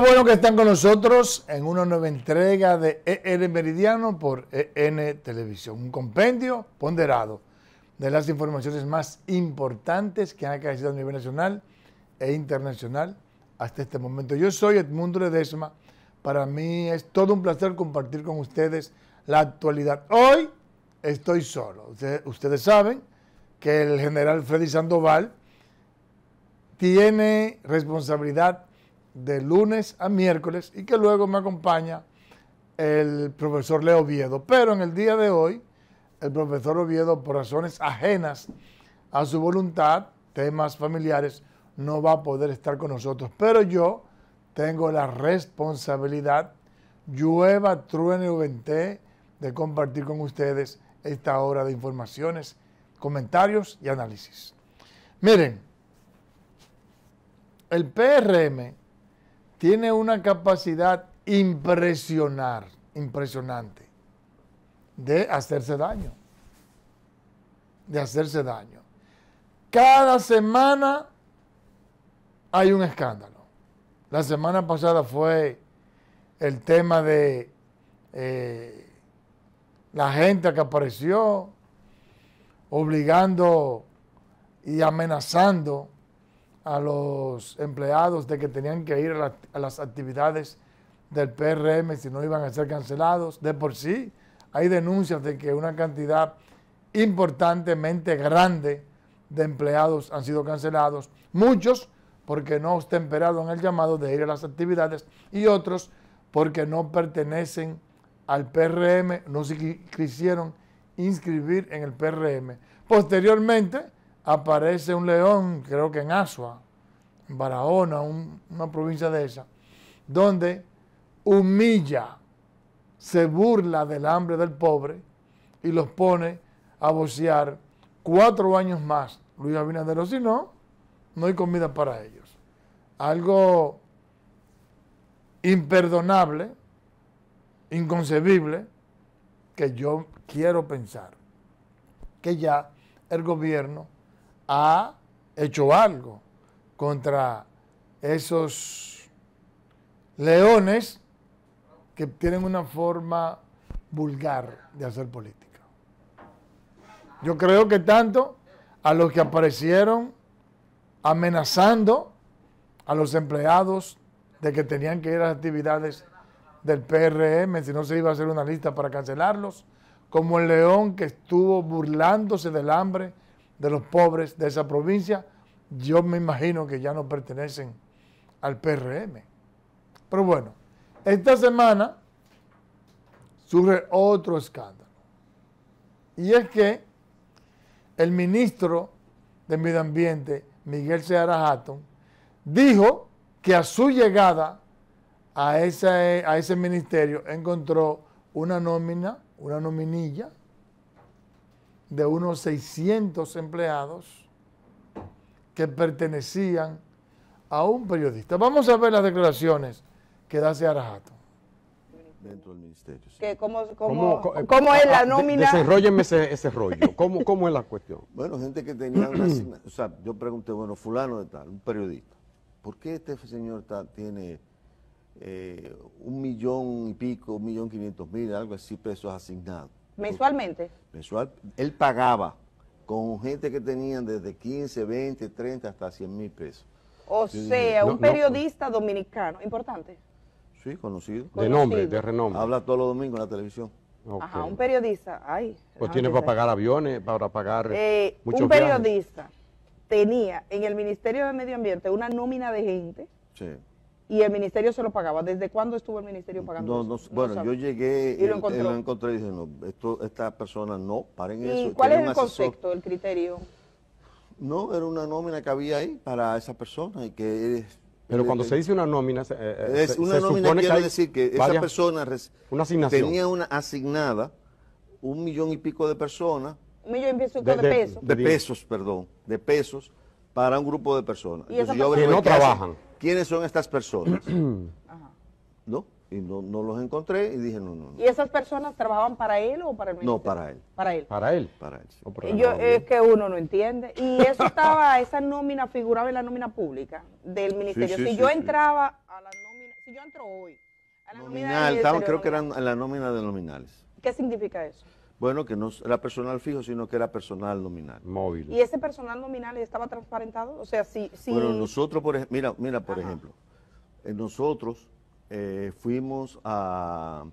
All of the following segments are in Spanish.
bueno que están con nosotros en una nueva entrega de EN Meridiano por EN Televisión. Un compendio ponderado de las informaciones más importantes que han existido a nivel nacional e internacional hasta este momento. Yo soy Edmundo Ledesma. Para mí es todo un placer compartir con ustedes la actualidad. Hoy estoy solo. ustedes saben que el general Freddy Sandoval tiene responsabilidad de lunes a miércoles y que luego me acompaña el profesor Leo Oviedo. Pero en el día de hoy, el profesor Oviedo, por razones ajenas a su voluntad, temas familiares, no va a poder estar con nosotros. Pero yo tengo la responsabilidad, llueva, truene o vente, de compartir con ustedes esta hora de informaciones, comentarios y análisis. Miren, el PRM tiene una capacidad impresionante de hacerse daño. De hacerse daño. Cada semana hay un escándalo. La semana pasada fue el tema de eh, la gente que apareció obligando y amenazando a los empleados de que tenían que ir a, las actividades del PRM si no iban a ser cancelados. De por sí, hay denuncias de que una cantidad importantemente grande de empleados han sido cancelados. Muchos porque no ostemperaron el llamado de ir a las actividades y otros porque no pertenecen al PRM, no se quisieron inscribir en el PRM. Posteriormente, aparece un león, creo que en Asua, en Barahona, una provincia de esa, donde humilla, se burla del hambre del pobre y los pone a vocear cuatro años más. Luis Abinadero, si no, no hay comida para ellos. Algo imperdonable, inconcebible, que yo quiero pensar que ya el gobierno ha hecho algo contra esos leones que tienen una forma vulgar de hacer política. Yo creo que tanto a los que aparecieron amenazando a los empleados de que tenían que ir a las actividades del PRM, si no se iba a hacer una lista para cancelarlos, como el león que estuvo burlándose del hambre de los pobres de esa provincia, yo me imagino que ya no pertenecen al PRM. Pero bueno, esta semana surge otro escándalo. Y es que el ministro de Medio Ambiente, Miguel Seara Hatton, dijo que a su llegada a ese, a ese ministerio encontró una nómina, una nominilla, de unos 600 empleados que pertenecían a un periodista. Vamos a ver las declaraciones que da Searajato. Dentro del ministerio. cómo, eh, es la ah, nómina? Desarrollenme ese, rollo. ¿Cómo, ¿Cómo es la cuestión? Bueno, gente que tenía una O sea, yo pregunté, bueno, fulano de tal, un periodista. ¿Por qué este señor tiene eh, un millón y pico, un millón quinientos mil, algo así, pesos asignados? ¿Mensualmente? Mensual. Él pagaba con gente que tenían desde 15, 20, 30 hasta 100 mil pesos. O sea, un periodista dominicano, importante. Sí, conocido. De nombre, de renombre. Habla todos los domingos en la televisión. Ajá, un periodista, ay. Pues ah, tiene para pagar aviones, para pagar eh, Un periodista tenía en el Ministerio de Medio Ambiente una nómina de gente. Sí y el ministerio se lo pagaba. ¿Desde cuándo estuvo el ministerio pagando? bueno, yo llegué y lo encontré, y dije, no, esta persona no, paren eso. ¿Y cuál es el concepto, el criterio? No, era una nómina que había ahí para esa persona y que... Pero cuando se dice una nómina, eh, eh, es, una nómina quiere decir que esa persona tenía una asignada un millón y pico de personas. Un millón y pico de, pesos. De pesos, perdón, de pesos para un grupo de personas. ¿Y que no trabajan quiénes son estas personas. ¿No? Y no, los encontré y dije, no, no, ¿Y esas personas trabajaban para él o para el ministerio? No, para él. Para él. Para él. Para él. Yo, es que uno no entiende. Y eso estaba, esa nómina figuraba en la nómina pública del ministerio. si yo entraba a la nómina, si yo entro hoy, a la nómina de... creo que eran en la nómina de nominales. ¿Qué significa eso? Bueno, que no era personal fijo, sino que era personal nominal. Móvil. ¿Y ese personal nominal estaba transparentado? O sea, si... Bueno, nosotros, por mira, mira, por ejemplo, eh, nosotros eh, fuimos a...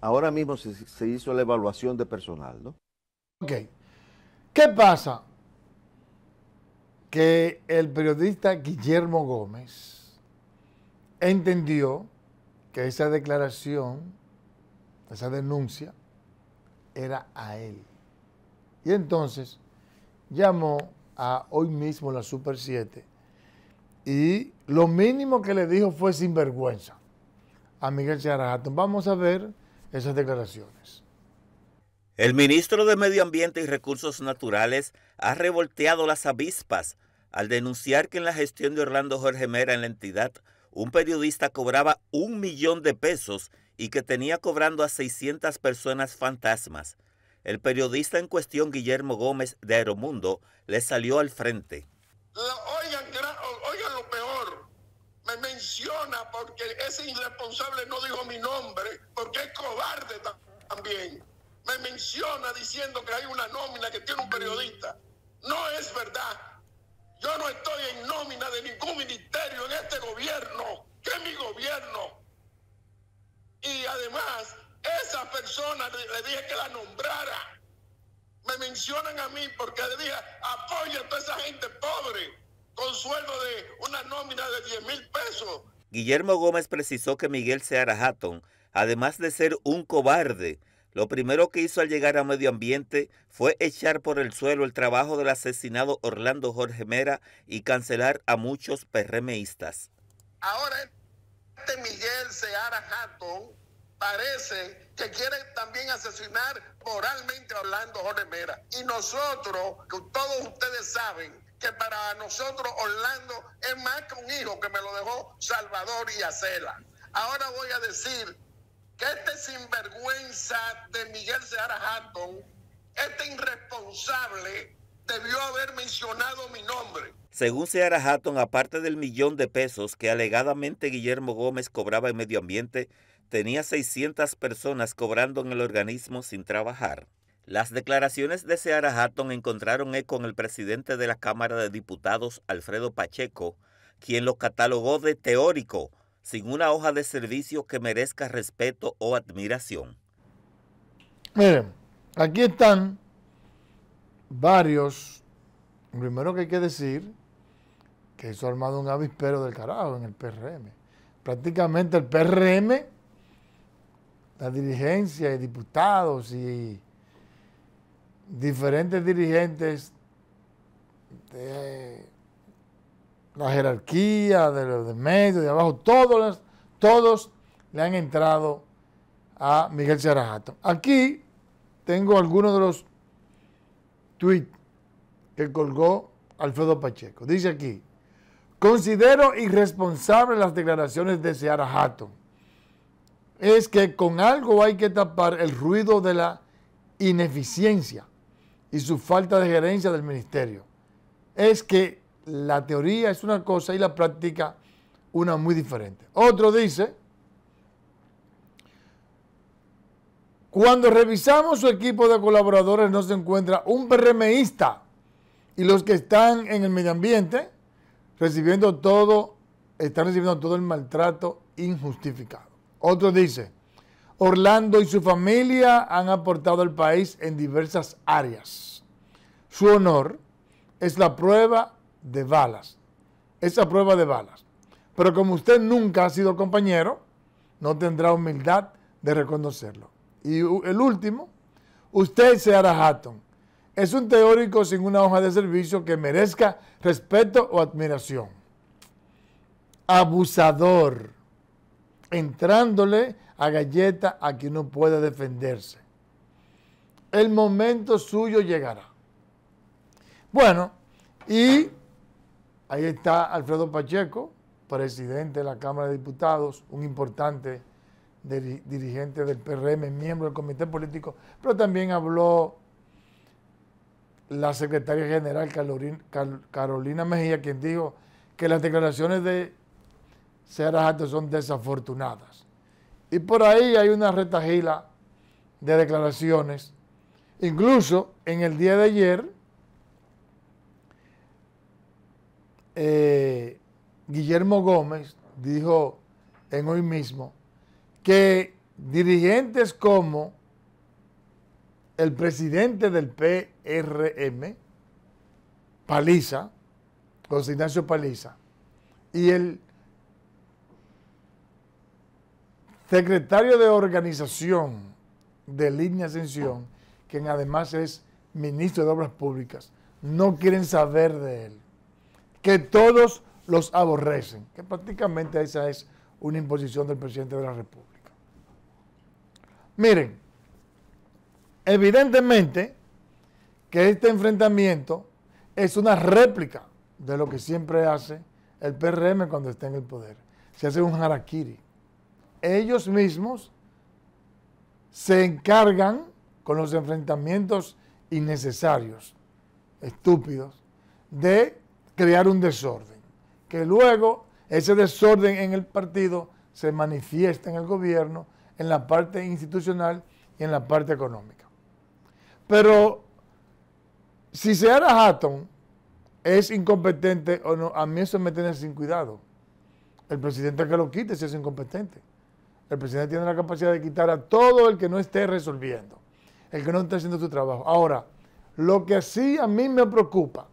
Ahora mismo se, se, hizo la evaluación de personal, ¿no? Ok. ¿Qué pasa? Que el periodista Guillermo Gómez entendió que esa declaración, esa denuncia, era a él. Y entonces llamó a hoy mismo la Super 7 y lo mínimo que le dijo fue sinvergüenza a Miguel Charajatón. Vamos a ver esas declaraciones. El ministro de Medio Ambiente y Recursos Naturales ha revolteado las avispas al denunciar que en la gestión de Orlando Jorge Mera en la entidad, un periodista cobraba un millón de pesos y que tenía cobrando a 600 personas fantasmas. El periodista en cuestión, Guillermo Gómez de Aeromundo, le salió al frente. Oigan, lo peor, me menciona porque ese irresponsable no dijo mi nombre, porque es cobarde también. Me menciona diciendo que hay una nómina que tiene un periodista. No es verdad. Yo no estoy en nómina de ningún ministerio en este gobierno, que es mi gobierno. Y además, esa persona le dije que la nombrara. Me mencionan a mí porque le dije, apoya a toda esa gente pobre con sueldo de una nómina de 10 mil pesos. Guillermo Gómez precisó que Miguel Seara Hatton, además de ser un cobarde, lo primero que hizo al llegar a Medio Ambiente fue echar por el suelo el trabajo del asesinado Orlando Jorge Mera y cancelar a muchos PRMistas. Ahora este Miguel Seara Hatton parece que quiere también asesinar moralmente a Orlando Jorge Mera. Y nosotros, que todos ustedes saben que para nosotros Orlando es más que un hijo que me lo dejó Salvador y Acela. Ahora voy a decir que este sinvergüenza de Miguel Seara Hatton, este irresponsable, debió haber mencionado mi nombre. Según Seara Hatton, aparte del millón de pesos que alegadamente Guillermo Gómez cobraba en medio ambiente, tenía 600 personas cobrando en el organismo sin trabajar. Las declaraciones de Seara Hatton encontraron eco en el presidente de la Cámara de Diputados, Alfredo Pacheco, quien lo catalogó de teórico, sin una hoja de servicio que merezca respeto o admiración. Miren, aquí están varios, primero que hay que decir, que eso ha armado un avispero del carajo en el PRM. Prácticamente el PRM, la dirigencia y diputados y diferentes dirigentes de la jerarquía, de los de medio, de abajo, todos, todos le han entrado a Miguel Serrajato Aquí tengo algunos de los que colgó Alfredo Pacheco. Dice aquí, considero irresponsable las declaraciones de Seara Hatton. Es que con algo hay que tapar el ruido de la ineficiencia y su falta de gerencia del ministerio. Es que la teoría es una cosa y la práctica una muy diferente. Otro dice, Cuando revisamos su equipo de colaboradores no se encuentra un PRMista y los que están en el medio ambiente recibiendo todo, están recibiendo todo el maltrato injustificado. Otro dice, Orlando y su familia han aportado al país en diversas áreas. Su honor es la prueba de balas, esa prueba de balas. Pero como usted nunca ha sido compañero, no tendrá humildad de reconocerlo. Y el último, usted Seara Hatton. Es un teórico sin una hoja de servicio que merezca respeto o admiración. Abusador, entrándole a galleta a quien no pueda defenderse. El momento suyo llegará. Bueno, y ahí está Alfredo Pacheco, presidente de la Cámara de Diputados, un importante dirigente del PRM, miembro del comité político, pero también habló la secretaria general Carolina Mejía, quien dijo que las declaraciones de Sara son desafortunadas. Y por ahí hay una retajila de declaraciones. Incluso en el día de ayer, eh, Guillermo Gómez dijo en hoy mismo que dirigentes como el presidente del PRM, Paliza, José Ignacio Paliza, y el secretario de organización de Línea Ascensión, quien además es ministro de Obras Públicas, no quieren saber de él. Que todos los aborrecen, que prácticamente esa es una imposición del presidente de la República. Miren, evidentemente que este enfrentamiento es una réplica de lo que siempre hace el PRM cuando está en el poder. Se hace un harakiri. Ellos mismos se encargan con los enfrentamientos innecesarios, estúpidos, de crear un desorden, que luego ese desorden en el partido se manifiesta en el gobierno en la parte institucional y en la parte económica. Pero si se hará Hatton es incompetente o no, a mí eso me tiene sin cuidado. El presidente que lo quite si es incompetente. El presidente tiene la capacidad de quitar a todo el que no esté resolviendo, el que no esté haciendo su trabajo. Ahora, lo que sí a mí me preocupa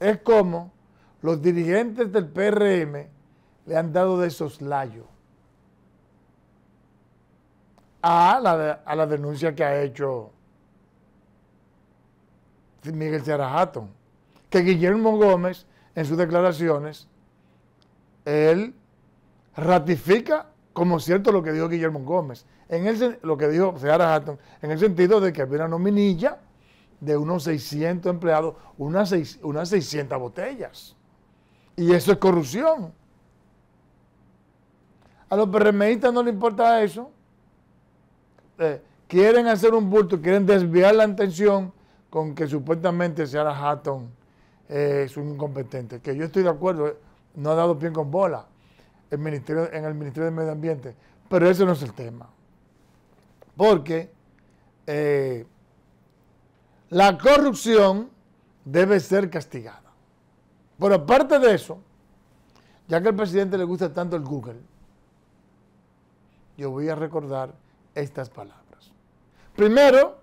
es cómo los dirigentes del PRM le han dado de soslayo a la, denuncia que ha hecho Miguel Hatton que Guillermo Gómez en sus declaraciones, él ratifica como cierto lo que dijo Guillermo Gómez, en lo que dijo Seara Hatton, en el sentido de que había una nominilla de unos 600 empleados, unas, unas 600 botellas. Y eso es corrupción. A los PRMistas no le importa eso. Eh, quieren hacer un bulto, quieren desviar la atención con que supuestamente Sarah Hatton eh, es un incompetente. Que yo estoy de acuerdo, eh, no ha dado bien con bola en el Ministerio de Medio Ambiente. Pero ese no es el tema. Porque eh, la corrupción debe ser castigada. Pero aparte de eso, ya que al presidente le gusta tanto el Google, yo voy a recordar estas palabras. Primero,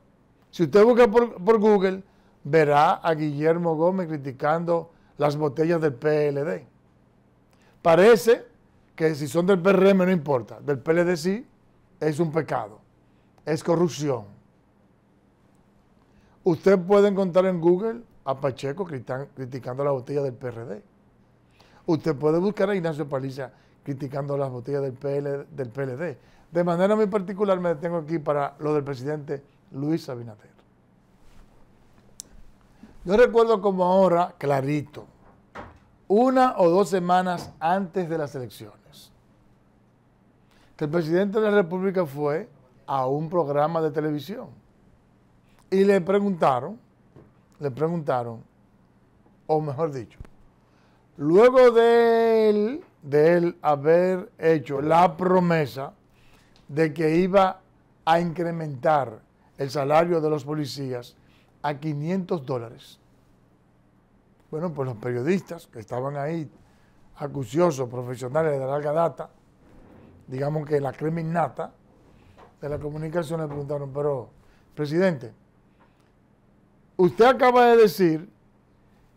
si usted busca por, Google, verá a Guillermo Gómez criticando las botellas del PLD. Parece que si son del PRM no importa, del PLD sí, es un pecado, es corrupción. Usted puede encontrar en Google a Pacheco criticando la botella del PRD. Usted puede buscar a Ignacio Paliza criticando las botellas del, PL, del PLD. De manera muy particular me detengo aquí para lo del presidente Luis Abinader. Yo recuerdo como ahora, clarito, una o dos semanas antes de las elecciones, que el presidente de la República fue a un programa de televisión y le preguntaron, le preguntaron, o mejor dicho, luego del de él haber hecho la promesa de que iba a incrementar el salario de los policías a 500 dólares. Bueno, pues los periodistas que estaban ahí, acuciosos, profesionales de larga data, digamos que la criminata de la comunicación le preguntaron, pero, presidente, usted acaba de decir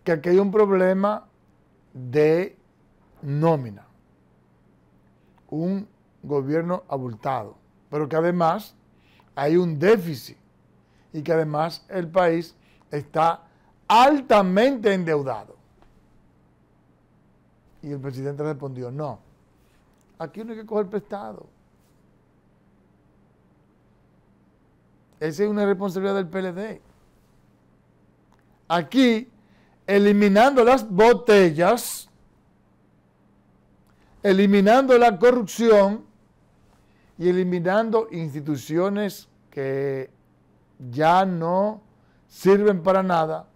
que aquí hay un problema de nómina, un gobierno abultado, pero que además hay un déficit y que además el país está altamente endeudado. Y el presidente respondió, no, aquí uno hay que coger prestado. Esa es una responsabilidad del PLD. Aquí, eliminando las botellas, eliminando la corrupción y eliminando instituciones que ya no sirven para nada,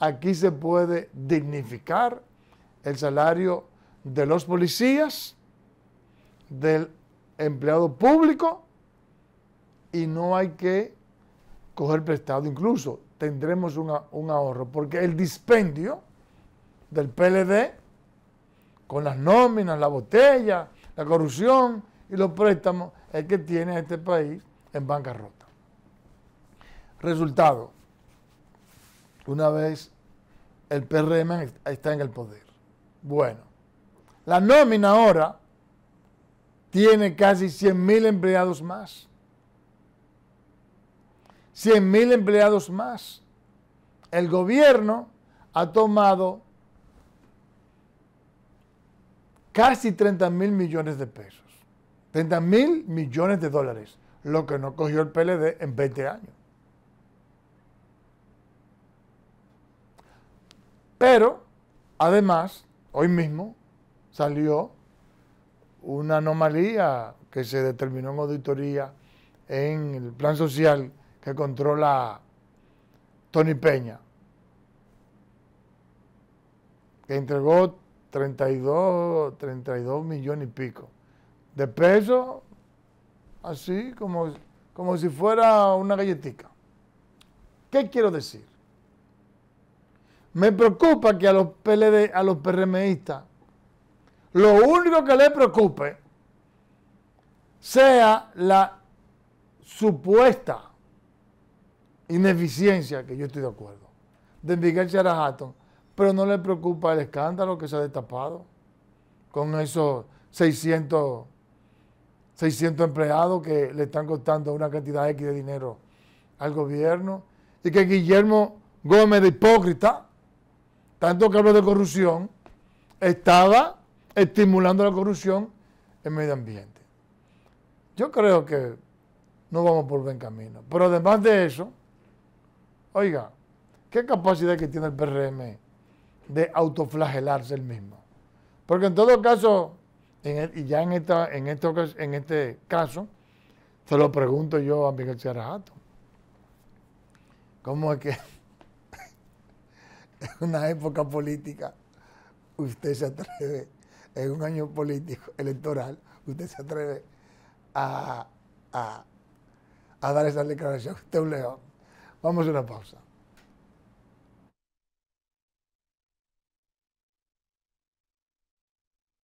aquí se puede dignificar el salario de los policías, del empleado público, y no hay que coger prestado. Incluso tendremos un ahorro, porque el dispendio del PLD con las nóminas, la botella, la corrupción y los préstamos, es que tiene este país en bancarrota. Resultado, una vez el PRM está en el poder. Bueno, la nómina ahora tiene casi 100 mil empleados más. 100 mil empleados más. El gobierno ha tomado casi 30 mil millones de pesos. 30 mil millones de dólares, lo que no cogió el PLD en 20 años. Pero, además, hoy mismo salió una anomalía que se determinó en auditoría en el plan social que controla Tony Peña, que entregó 32, 32 millones y pico de pesos, así como, como si fuera una galletita. ¿Qué quiero decir? Me preocupa que a los PLD, a los PRMistas, lo único que les preocupe sea la supuesta ineficiencia, que yo estoy de acuerdo, de Miguel Hatton pero no le preocupa el escándalo que se ha destapado con esos 600, 600 empleados que le están costando una cantidad X de dinero al gobierno y que Guillermo Gómez de hipócrita, tanto que habló de corrupción, estaba estimulando la corrupción en medio ambiente. Yo creo que no vamos por buen camino. Pero además de eso, oiga, ¿qué capacidad que tiene el PRM de autoflagelarse el mismo. Porque en todo caso, e, y ya en, en, en este caso, se lo pregunto yo a Miguel Sierra ¿Cómo es que en una época política usted se atreve, en un año político electoral, usted se atreve a, a dar esa declaración? Usted es un león. Vamos a una pausa.